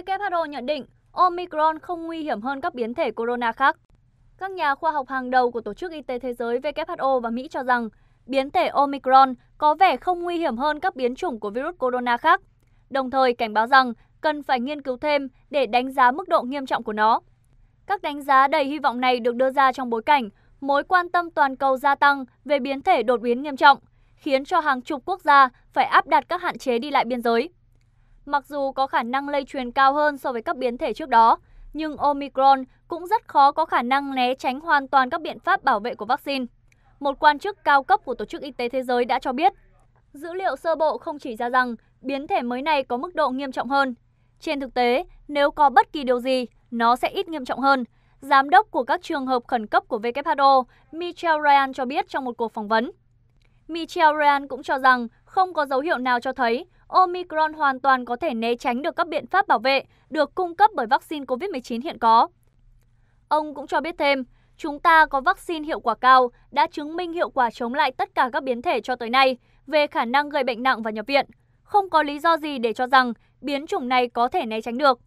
WHO nhận định Omicron không nguy hiểm hơn các biến thể corona khác. Các nhà khoa học hàng đầu của Tổ chức Y tế Thế giới WHO và Mỹ cho rằng biến thể Omicron có vẻ không nguy hiểm hơn các biến chủng của virus corona khác, đồng thời cảnh báo rằng cần phải nghiên cứu thêm để đánh giá mức độ nghiêm trọng của nó. Các đánh giá đầy hy vọng này được đưa ra trong bối cảnh mối quan tâm toàn cầu gia tăng về biến thể đột biến nghiêm trọng, khiến cho hàng chục quốc gia phải áp đặt các hạn chế đi lại biên giới. Mặc dù có khả năng lây truyền cao hơn so với các biến thể trước đó, nhưng Omicron cũng rất khó có khả năng né tránh hoàn toàn các biện pháp bảo vệ của vaccine. Một quan chức cao cấp của Tổ chức Y tế Thế giới đã cho biết, dữ liệu sơ bộ không chỉ ra rằng biến thể mới này có mức độ nghiêm trọng hơn. Trên thực tế, nếu có bất kỳ điều gì, nó sẽ ít nghiêm trọng hơn. Giám đốc của các trường hợp khẩn cấp của WHO, Michel Ryan cho biết trong một cuộc phỏng vấn. Michel Ryan cũng cho rằng không có dấu hiệu nào cho thấy Omicron hoàn toàn có thể né tránh được các biện pháp bảo vệ được cung cấp bởi vaccine COVID-19 hiện có. Ông cũng cho biết thêm, chúng ta có vaccine hiệu quả cao, đã chứng minh hiệu quả chống lại tất cả các biến thể cho tới nay về khả năng gây bệnh nặng và nhập viện. Không có lý do gì để cho rằng biến chủng này có thể né tránh được.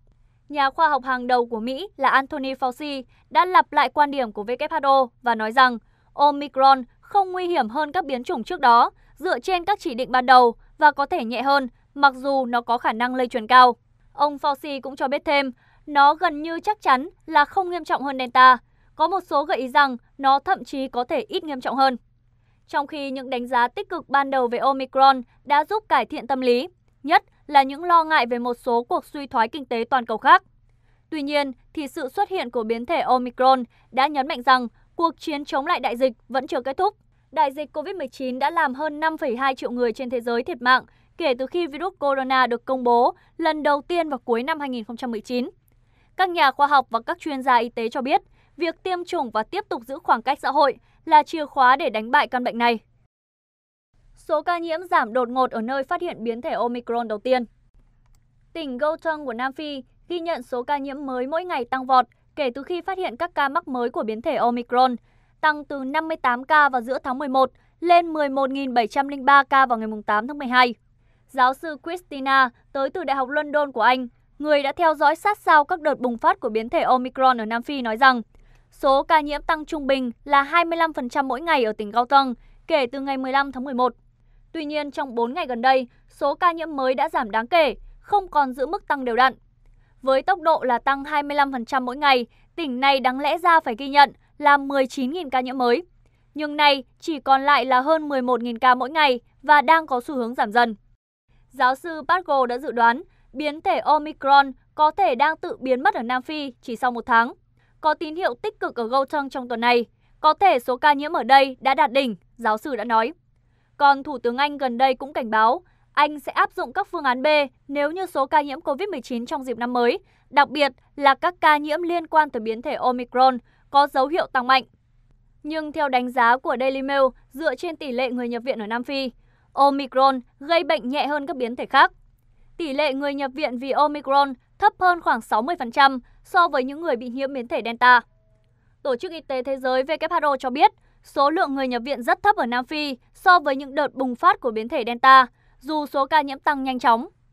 Nhà khoa học hàng đầu của Mỹ là Anthony Fauci đã lặp lại quan điểm của WHO và nói rằng Omicron không nguy hiểm hơn các biến chủng trước đó dựa trên các chỉ định ban đầu và có thể nhẹ hơn mặc dù nó có khả năng lây truyền cao. Ông Fauci cũng cho biết thêm, nó gần như chắc chắn là không nghiêm trọng hơn Delta. Có một số gợi ý rằng nó thậm chí có thể ít nghiêm trọng hơn. Trong khi những đánh giá tích cực ban đầu về Omicron đã giúp cải thiện tâm lý, nhất là những lo ngại về một số cuộc suy thoái kinh tế toàn cầu khác. Tuy nhiên, thì sự xuất hiện của biến thể Omicron đã nhấn mạnh rằng cuộc chiến chống lại đại dịch vẫn chưa kết thúc. Đại dịch COVID-19 đã làm hơn 5,2 triệu người trên thế giới thiệt mạng kể từ khi virus corona được công bố lần đầu tiên vào cuối năm 2019. Các nhà khoa học và các chuyên gia y tế cho biết, việc tiêm chủng và tiếp tục giữ khoảng cách xã hội là chìa khóa để đánh bại căn bệnh này. Số ca nhiễm giảm đột ngột ở nơi phát hiện biến thể Omicron đầu tiên. Tỉnh Gauteng của Nam Phi ghi nhận số ca nhiễm mới mỗi ngày tăng vọt kể từ khi phát hiện các ca mắc mới của biến thể Omicron, tăng từ 58 ca vào giữa tháng 11 lên 11.703 ca vào ngày 8 tháng 12 giáo sư Christina tới từ Đại học London của Anh, người đã theo dõi sát sao các đợt bùng phát của biến thể Omicron ở Nam Phi nói rằng số ca nhiễm tăng trung bình là 25% mỗi ngày ở tỉnh Gauteng kể từ ngày 15 tháng 11. Tuy nhiên, trong 4 ngày gần đây, số ca nhiễm mới đã giảm đáng kể, không còn giữ mức tăng đều đặn. Với tốc độ là tăng 25% mỗi ngày, tỉnh này đáng lẽ ra phải ghi nhận là 19.000 ca nhiễm mới. Nhưng nay chỉ còn lại là hơn 11.000 ca mỗi ngày và đang có xu hướng giảm dần giáo sư Patgo đã dự đoán biến thể Omicron có thể đang tự biến mất ở Nam Phi chỉ sau một tháng. Có tín hiệu tích cực ở Gauteng trong tuần này. Có thể số ca nhiễm ở đây đã đạt đỉnh, giáo sư đã nói. Còn Thủ tướng Anh gần đây cũng cảnh báo anh sẽ áp dụng các phương án B nếu như số ca nhiễm COVID-19 trong dịp năm mới, đặc biệt là các ca nhiễm liên quan tới biến thể Omicron, có dấu hiệu tăng mạnh. Nhưng theo đánh giá của Daily Mail, dựa trên tỷ lệ người nhập viện ở Nam Phi, Omicron gây bệnh nhẹ hơn các biến thể khác. Tỷ lệ người nhập viện vì Omicron thấp hơn khoảng 60% so với những người bị nhiễm biến thể Delta. Tổ chức Y tế Thế giới WHO cho biết số lượng người nhập viện rất thấp ở Nam Phi so với những đợt bùng phát của biến thể Delta, dù số ca nhiễm tăng nhanh chóng.